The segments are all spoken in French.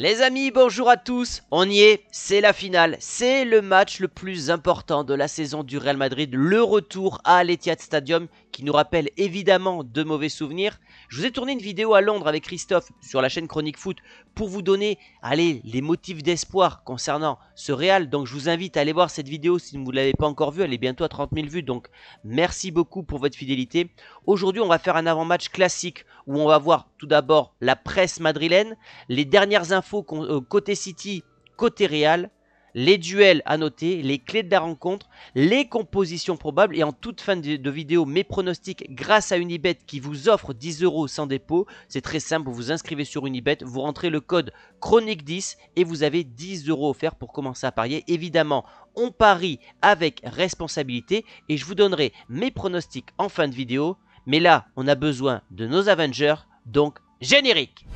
Les amis, bonjour à tous, on y est, c'est la finale, c'est le match le plus important de la saison du Real Madrid, le retour à l'Etihad Stadium qui nous rappelle évidemment de mauvais souvenirs. Je vous ai tourné une vidéo à Londres avec Christophe sur la chaîne Chronique Foot pour vous donner allez, les motifs d'espoir concernant ce Real. Donc je vous invite à aller voir cette vidéo si vous ne l'avez pas encore vue. Elle est bientôt à 30 000 vues. Donc merci beaucoup pour votre fidélité. Aujourd'hui, on va faire un avant-match classique où on va voir tout d'abord la presse madrilène, les dernières infos euh, côté City, côté Real les duels à noter, les clés de la rencontre, les compositions probables et en toute fin de vidéo mes pronostics grâce à Unibet qui vous offre 10 euros sans dépôt. C'est très simple, vous vous inscrivez sur Unibet, vous rentrez le code Chronique10 et vous avez 10 euros offerts pour commencer à parier. Évidemment, on parie avec responsabilité et je vous donnerai mes pronostics en fin de vidéo. Mais là, on a besoin de nos Avengers, donc générique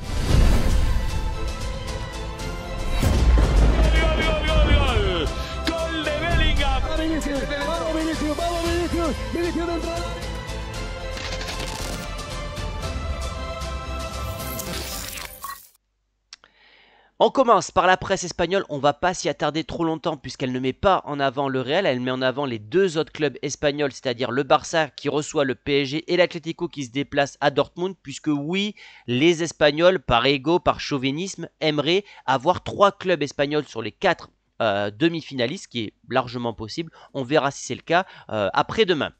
On commence par la presse espagnole, on va pas s'y attarder trop longtemps puisqu'elle ne met pas en avant le Real, elle met en avant les deux autres clubs espagnols, c'est-à-dire le Barça qui reçoit le PSG et l'Atlético qui se déplace à Dortmund puisque oui, les Espagnols par ego, par chauvinisme, aimeraient avoir trois clubs espagnols sur les quatre euh, demi-finaliste, qui est largement possible. On verra si c'est le cas euh, après-demain.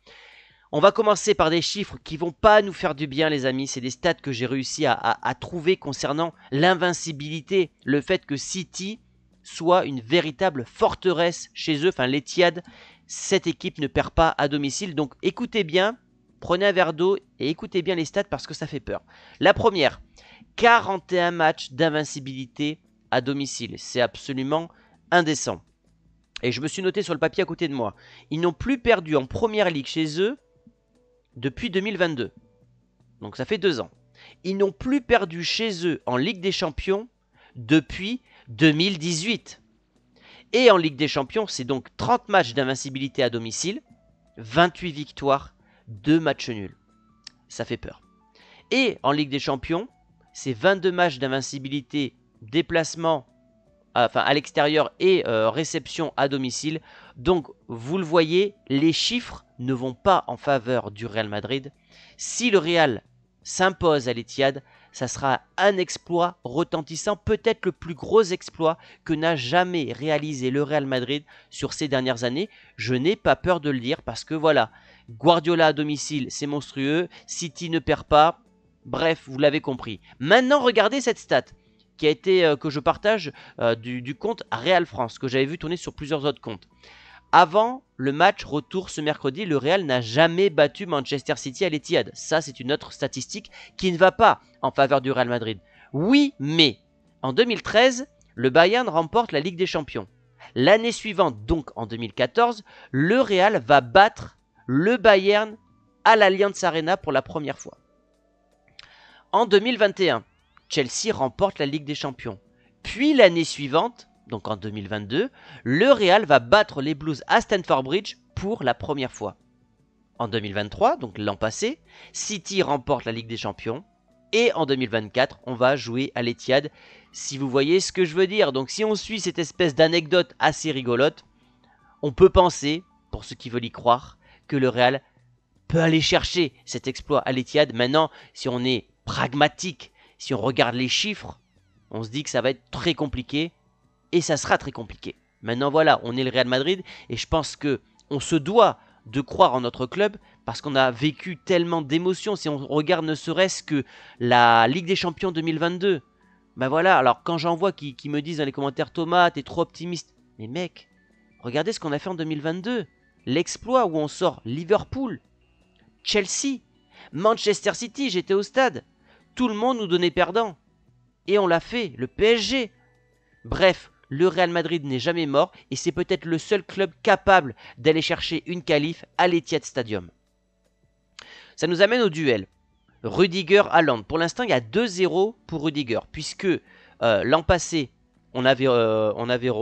On va commencer par des chiffres qui vont pas nous faire du bien, les amis. C'est des stats que j'ai réussi à, trouver concernant l'invincibilité, le fait que City soit une véritable forteresse chez eux, enfin l'Etihad. Cette équipe ne perd pas à domicile, donc écoutez bien, prenez un verre d'eau et écoutez bien les stats parce que ça fait peur. La première, 41 matchs d'invincibilité à domicile. C'est absolument indécent. Et je me suis noté sur le papier à côté de moi. Ils n'ont plus perdu en première ligue chez eux depuis 2022. Donc ça fait deux ans. Ils n'ont plus perdu chez eux en Ligue des Champions depuis 2018. Et en Ligue des Champions, c'est donc 30 matchs d'invincibilité à domicile, 28 victoires, 2 matchs nuls. Ça fait peur. Et en Ligue des Champions, c'est 22 matchs d'invincibilité, déplacement euh, enfin à l'extérieur et euh, réception à domicile. Donc vous le voyez, les chiffres ne vont pas en faveur du Real Madrid. Si le Real s'impose à l'Etihad, ça sera un exploit retentissant, peut-être le plus gros exploit que n'a jamais réalisé le Real Madrid sur ces dernières années. Je n'ai pas peur de le dire parce que voilà, Guardiola à domicile, c'est monstrueux. City ne perd pas. Bref, vous l'avez compris. Maintenant, regardez cette stat a été euh, que je partage euh, du, compte Real France, que j'avais vu tourner sur plusieurs autres comptes. Avant le match retour ce mercredi, le Real n'a jamais battu Manchester City à l'Etihad. Ça, c'est une autre statistique qui ne va pas en faveur du Real Madrid. Oui, mais en 2013, le Bayern remporte la Ligue des Champions. L'année suivante, donc en 2014, le Real va battre le Bayern à l'Allianz Arena pour la première fois. En 2021, Chelsea remporte la Ligue des Champions. Puis l'année suivante, donc en 2022, le Real va battre les Blues à Stamford Bridge pour la première fois. En 2023, donc l'an passé, City remporte la Ligue des Champions. Et en 2024, on va jouer à l'Etihad, si vous voyez ce que je veux dire. Donc si on suit cette espèce d'anecdote assez rigolote, on peut penser, pour ceux qui veulent y croire, que le Real peut aller chercher cet exploit à l'Etihad. Maintenant, si on est pragmatique si on regarde les chiffres, on se dit que ça va être très compliqué. Et ça sera très compliqué. Maintenant voilà, on est le Real Madrid et je pense que on se doit de croire en notre club parce qu'on a vécu tellement d'émotions. Si on regarde ne serait-ce que la Ligue des Champions 2022, bah ben voilà. Alors quand j'en vois qui, qui, me disent dans les commentaires Thomas, t'es trop optimiste. Mais mec, regardez ce qu'on a fait en 2022. L'exploit où on sort Liverpool, Chelsea, Manchester City, j'étais au stade tout le monde nous donnait perdant. Et on l'a fait, le PSG. Bref, le Real Madrid n'est jamais mort et c'est peut-être le seul club capable d'aller chercher une qualif à l'Etihad Stadium. Ça nous amène au duel. rudiger Londres. Pour l'instant, il y a 2-0 pour Rudiger, puisque euh, l'an passé, on avait, euh,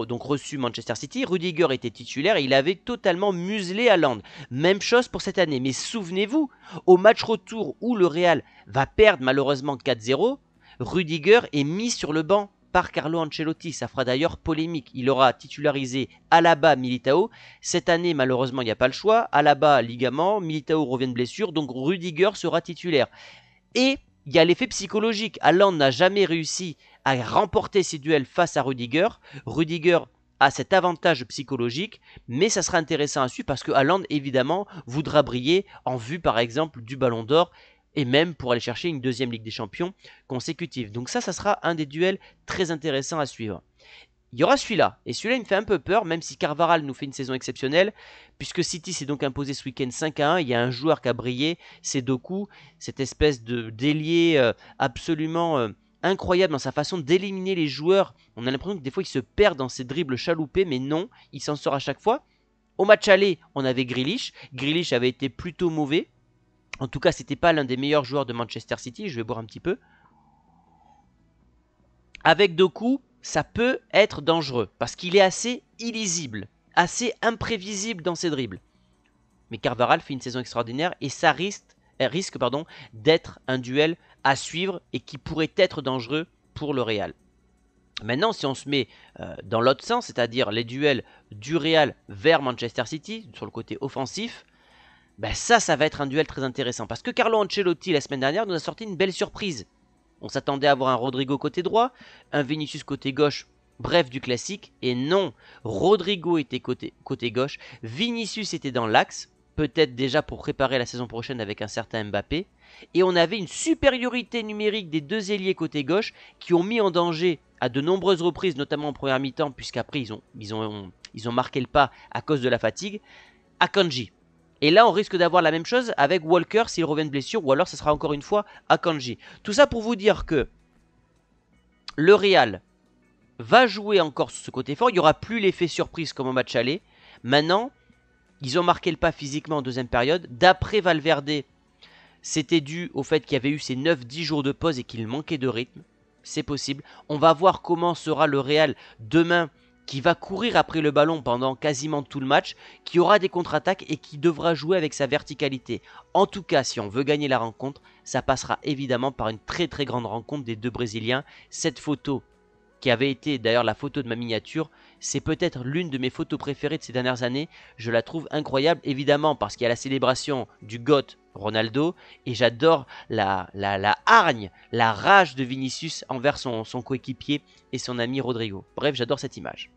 donc reçu Manchester City, Rudiger était titulaire et il avait totalement muselé Haaland. Même chose pour cette année, mais souvenez-vous, au match retour où le Real va perdre malheureusement 4-0, Rudiger est mis sur le banc par Carlo Ancelotti. Ça fera d'ailleurs polémique. Il aura titularisé Alaba Militao. Cette année, malheureusement, il n'y a pas le choix. Alaba, ligament, Militao revient de blessure, donc Rudiger sera titulaire. Et il y a l'effet psychologique. Haaland n'a jamais réussi à remporter ses duels face à Rudiger. Rudiger a cet avantage psychologique, mais ça sera intéressant à suivre parce que Haaland, évidemment, voudra briller en vue, par exemple, du Ballon d'Or et même pour aller chercher une deuxième Ligue des Champions consécutive. Donc ça, ça sera un des duels très intéressants à suivre. Il y aura celui-là, et celui-là il me fait un peu peur, même si Carvaral nous fait une saison exceptionnelle, puisque City s'est donc imposé ce week-end 5 à 1, il y a un joueur qui a brillé, c'est Doku, cette espèce de délié euh, absolument euh, incroyable dans sa façon d'éliminer les joueurs. On a l'impression que des fois il se perd dans ses dribbles chaloupés, mais non, il s'en sort à chaque fois. Au match aller, on avait Grealish. Grealish avait été plutôt mauvais. En tout cas, c'était pas l'un des meilleurs joueurs de Manchester City. Je vais boire un petit peu. Avec Doku, ça peut être dangereux parce qu'il est assez illisible, assez imprévisible dans ses dribbles. Mais Carvaral fait une saison extraordinaire et ça risque, euh, risque d'être un duel à suivre et qui pourrait être dangereux pour le Real. Maintenant, si on se met euh, dans l'autre sens, c'est-à-dire les duels du Real vers Manchester City, sur le côté offensif, ben ça, ça va être un duel très intéressant. Parce que Carlo Ancelotti, la semaine dernière, nous a sorti une belle surprise. On s'attendait à avoir un Rodrigo côté droit, un Vinicius côté gauche, bref du classique. Et non, Rodrigo était côté, côté gauche, Vinicius était dans l'axe, peut-être déjà pour préparer la saison prochaine avec un certain Mbappé. Et on avait une supériorité numérique des deux ailiers côté gauche qui ont mis en danger à de nombreuses reprises, notamment en première mi-temps, puisqu'après ils ont, ils, ont, marqué le pas à cause de la fatigue, à Kanji. Et là, on risque d'avoir la même chose avec Walker s'il revient de blessure, ou alors ce sera encore une fois à Kanji. Tout ça pour vous dire que le Real va jouer encore sur ce côté fort. Il n'y aura plus l'effet surprise comme au match aller. Maintenant, ils ont marqué le pas physiquement en deuxième période. D'après Valverde, c'était dû au fait qu'il y avait eu ces 9-10 jours de pause et qu'il manquait de rythme. C'est possible. On va voir comment sera le Real demain qui va courir après le ballon pendant quasiment tout le match, qui aura des contre-attaques et qui devra jouer avec sa verticalité. En tout cas, si on veut gagner la rencontre, ça passera évidemment par une très très grande rencontre des deux Brésiliens. Cette photo qui avait été d'ailleurs la photo de ma miniature. C'est peut-être l'une de mes photos préférées de ces dernières années. Je la trouve incroyable, évidemment, parce qu'il y a la célébration du goth Ronaldo, et j'adore la, la, hargne, la rage de Vinicius envers son coéquipier et son ami Rodrigo. Bref, j'adore cette image.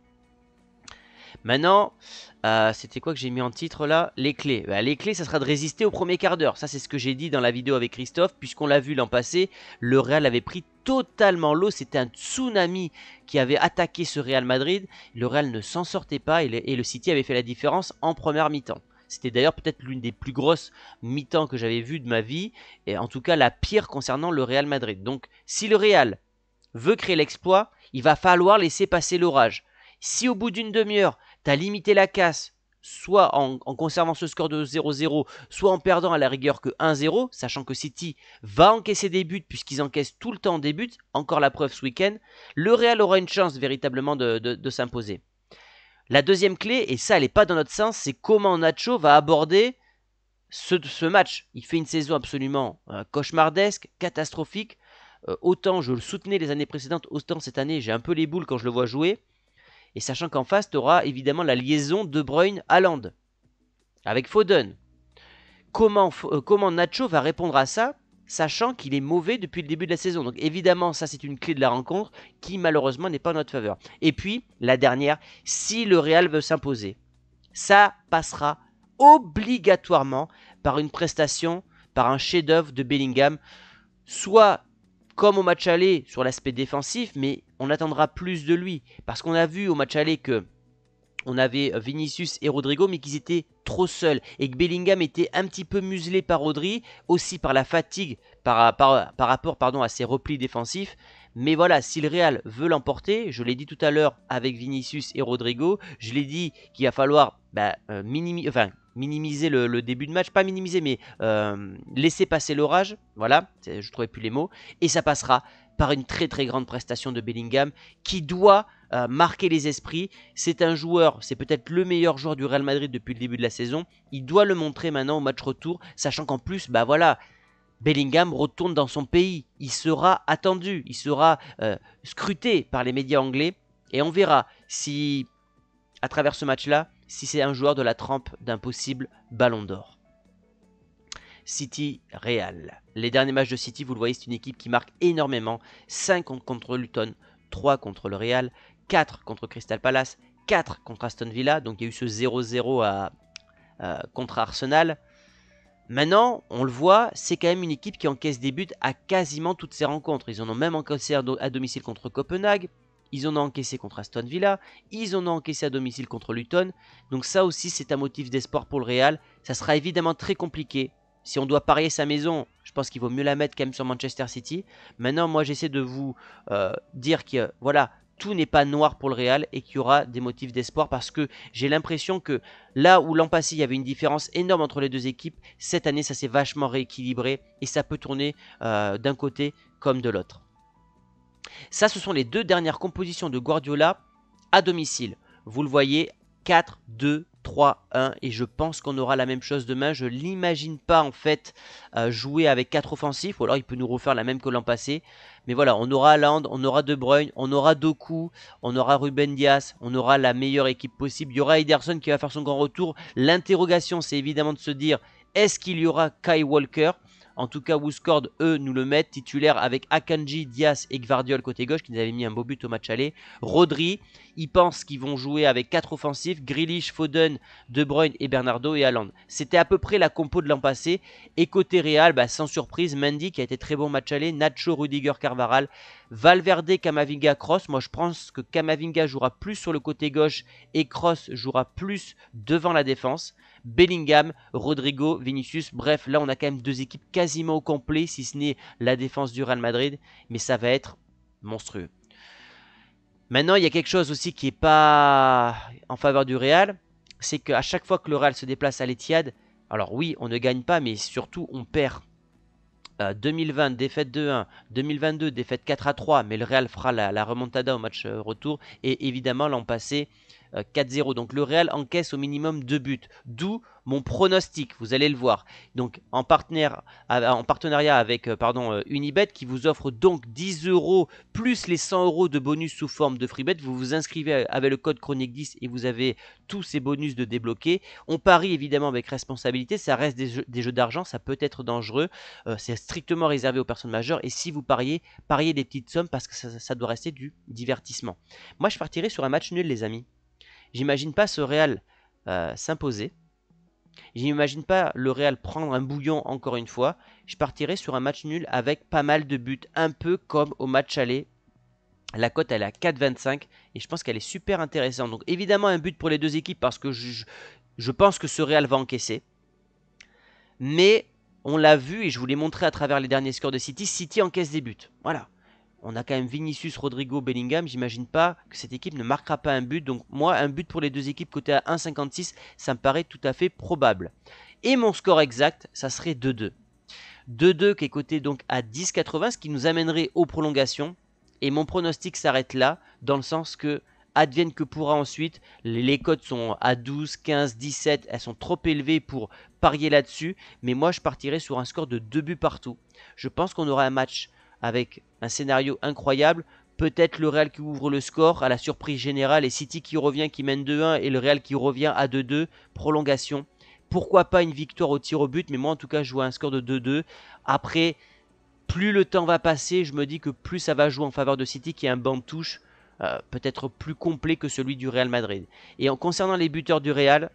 Maintenant, euh, c'était quoi que j'ai mis en titre là Les clés. Bah, les clés, ça sera de résister au premier quart d'heure. Ça, c'est ce que j'ai dit dans la vidéo avec Christophe, puisqu'on l'a vu l'an passé, le Real avait pris totalement l'eau. C'était un tsunami qui avait attaqué ce Real Madrid. Le Real ne s'en sortait pas et le, et le City avait fait la différence en première mi-temps. C'était d'ailleurs peut-être l'une des plus grosses mi-temps que j'avais vues de ma vie, et en tout cas la pire concernant le Real Madrid. Donc si le Real veut créer l'exploit, il va falloir laisser passer l'orage. Si au bout d'une demi-heure, tu as limité la casse, soit en, conservant ce score de 0-0, soit en perdant à la rigueur que 1-0, sachant que City va encaisser des buts puisqu'ils encaissent tout le temps des buts, encore la preuve ce week-end, le Real aura une chance véritablement de, s'imposer. La deuxième clé, et ça elle n'est pas dans notre sens, c'est comment Nacho va aborder ce, match. Il fait une saison absolument euh, cauchemardesque, catastrophique. Euh, autant je le soutenais les années précédentes, autant cette année j'ai un peu les boules quand je le vois jouer. Et sachant qu'en face, tu auras évidemment la liaison De bruyne Land avec Foden. Comment, euh, comment Nacho va répondre à ça sachant qu'il est mauvais depuis le début de la saison. Donc évidemment, ça c'est une clé de la rencontre qui malheureusement n'est pas en notre faveur. Et puis, la dernière, si le Real veut s'imposer, ça passera obligatoirement par une prestation, par un chef-d'œuvre de Bellingham, soit comme au match aller sur l'aspect défensif, mais on attendra plus de lui. Parce qu'on a vu au match aller que on avait Vinicius et Rodrigo, mais qu'ils étaient trop seuls. Et que Bellingham était un petit peu muselé par Rodri, aussi par la fatigue par, par rapport pardon, à ses replis défensifs. Mais voilà, si le Real veut l'emporter, je l'ai dit tout à l'heure avec Vinicius et Rodrigo, je l'ai dit qu'il va falloir bah, euh, minimiser le, début de match, pas minimiser, mais euh, laisser passer l'orage. Voilà, je trouvais plus les mots. Et ça passera par une très très grande prestation de Bellingham qui doit euh, marquer les esprits. C'est un joueur, c'est peut-être le meilleur joueur du Real Madrid depuis le début de la saison. Il doit le montrer maintenant au match retour, sachant qu'en plus, bah voilà, Bellingham retourne dans son pays. Il sera attendu, il sera euh, scruté par les médias anglais. Et on verra si, à travers ce match-là, si c'est un joueur de la trempe d'un possible ballon d'or. City Real. Les derniers matchs de City, vous le voyez, c'est une équipe qui marque énormément. 5 contre Luton, 3 contre le Real, 4 contre Crystal Palace, 4 contre Aston Villa. Donc il y a eu ce 0-0 à, euh, contre Arsenal. Maintenant, on le voit, c'est quand même une équipe qui encaisse des buts à quasiment toutes ses rencontres. Ils en ont même encaissé à, à domicile contre Copenhague, ils en ont encaissé contre Aston Villa, ils en ont encaissé à domicile contre Luton. Donc ça aussi c'est un motif d'espoir pour le Real. Ça sera évidemment très compliqué si on doit parier sa maison, je pense qu'il vaut mieux la mettre quand même sur Manchester City. Maintenant, moi, j'essaie de vous euh, dire que voilà, tout n'est pas noir pour le Real et qu'il y aura des motifs d'espoir parce que j'ai l'impression que là où l'an passé il y avait une différence énorme entre les deux équipes, cette année ça s'est vachement rééquilibré et ça peut tourner euh, d'un côté comme de l'autre. Ça, ce sont les deux dernières compositions de Guardiola à domicile. Vous le voyez, 4, 2, 3, 1 et je pense qu'on aura la même chose demain. Je l'imagine pas en fait euh, jouer avec 4 offensifs ou alors il peut nous refaire la même que l'an passé. Mais voilà, on aura Land, on aura De Bruyne, on aura Doku, on aura Ruben Dias, on aura la meilleure équipe possible. Il y aura Ederson qui va faire son grand retour. L'interrogation c'est évidemment de se dire est-ce qu'il y aura Kai Walker en tout cas, Wooscord, eux, nous le mettent titulaire avec Akanji, Diaz et Gvardiol côté gauche qui nous avaient mis un beau but au match aller. Rodri, ils pensent qu'ils vont jouer avec 4 offensifs, Grealish, Foden, De Bruyne et Bernardo et Haaland. C'était à peu près la compo de l'an passé. Et côté Real, bah, sans surprise, Mendy qui a été très bon match aller, Nacho, Rudiger, Carvaral, Valverde, Kamavinga, Cross. Moi, je pense que Kamavinga jouera plus sur le côté gauche et Cross jouera plus devant la défense. Bellingham, Rodrigo, Vinicius. Bref, là, on a quand même deux équipes quasiment au complet, si ce n'est la défense du Real Madrid. Mais ça va être monstrueux. Maintenant, il y a quelque chose aussi qui n'est pas en faveur du Real. C'est qu'à chaque fois que le Real se déplace à l'Etihad, alors oui, on ne gagne pas, mais surtout, on perd. 2020, euh, défaite 2-1. 2022, défaite 4 à 3. Mais le Real fera la remontada au match euh, retour. Et évidemment, l'an passé, 4-0. Donc le Real encaisse au minimum 2 buts. D'où mon pronostic, vous allez le voir. Donc en, euh, partenariat avec euh, pardon, euh, Unibet qui vous offre donc 10 euros plus les 100 euros de bonus sous forme de freebet. Vous vous inscrivez avec le code Chronique 10 et vous avez tous ces bonus de débloquer. On parie évidemment avec responsabilité, ça reste des jeux d'argent, ça peut être dangereux. c'est strictement réservé aux personnes majeures et si vous pariez, pariez des petites sommes parce que ça, ça doit rester du divertissement. Moi je partirai sur un match nul les amis. J'imagine pas ce Real euh, s'imposer. J'imagine pas le Real prendre un bouillon encore une fois. Je partirai sur un match nul avec pas mal de buts, un peu comme au match aller. La cote elle est à 4,25 et je pense qu'elle est super intéressante. Donc évidemment un but pour les deux équipes parce que je, je pense que ce Real va encaisser. Mais on l'a vu et je vous l'ai montré à travers les derniers scores de City, City encaisse des buts. Voilà on a quand même Vinicius, Rodrigo, Bellingham. J'imagine pas que cette équipe ne marquera pas un but. Donc moi, un but pour les deux équipes côté à 1,56, ça me paraît tout à fait probable. Et mon score exact, ça serait 2-2. 2-2 qui est coté donc à 10,80, ce qui nous amènerait aux prolongations. Et mon pronostic s'arrête là, dans le sens que advienne que pourra ensuite. Les cotes sont à 12, 15, 17, elles sont trop élevées pour parier là-dessus, mais moi je partirai sur un score de 2 buts partout. Je pense qu'on aura un match avec un scénario incroyable. Peut-être le Real qui ouvre le score à la surprise générale et City qui revient, qui mène 2-1 et le Real qui revient à 2-2, prolongation. Pourquoi pas une victoire au tir au but, mais moi en tout cas je vois un score de 2-2. Après, plus le temps va passer, je me dis que plus ça va jouer en faveur de City qui a un banc de touche euh, peut-être plus complet que celui du Real Madrid. Et en concernant les buteurs du Real,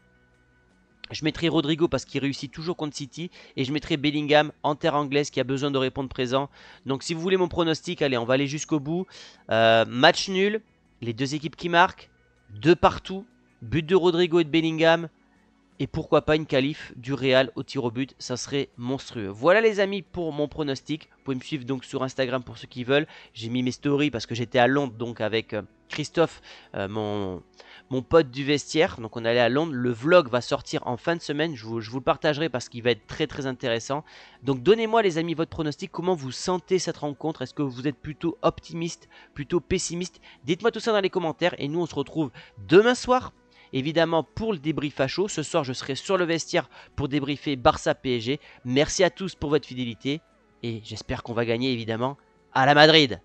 je mettrai Rodrigo parce qu'il réussit toujours contre City. Et je mettrai Bellingham en terre anglaise qui a besoin de répondre présent. Donc si vous voulez mon pronostic, allez, on va aller jusqu'au bout. Euh, match nul, les deux équipes qui marquent, deux partout, but de Rodrigo et de Bellingham. Et pourquoi pas une qualif du Real au tir au but, ça serait monstrueux. Voilà les amis pour mon pronostic. Vous pouvez me suivre donc sur Instagram pour ceux qui veulent. J'ai mis mes stories parce que j'étais à Londres donc avec euh, Christophe, euh, mon mon pote du vestiaire. Donc on est allé à Londres. Le vlog va sortir en fin de semaine. Je vous, le partagerai parce qu'il va être très très intéressant. Donc donnez-moi les amis votre pronostic. Comment vous sentez cette rencontre Est-ce que vous êtes plutôt optimiste, plutôt pessimiste Dites-moi tout ça dans les commentaires. Et nous on se retrouve demain soir évidemment pour le débrief à chaud. Ce soir, je serai sur le vestiaire pour débriefer Barça PSG. Merci à tous pour votre fidélité et j'espère qu'on va gagner évidemment à la Madrid.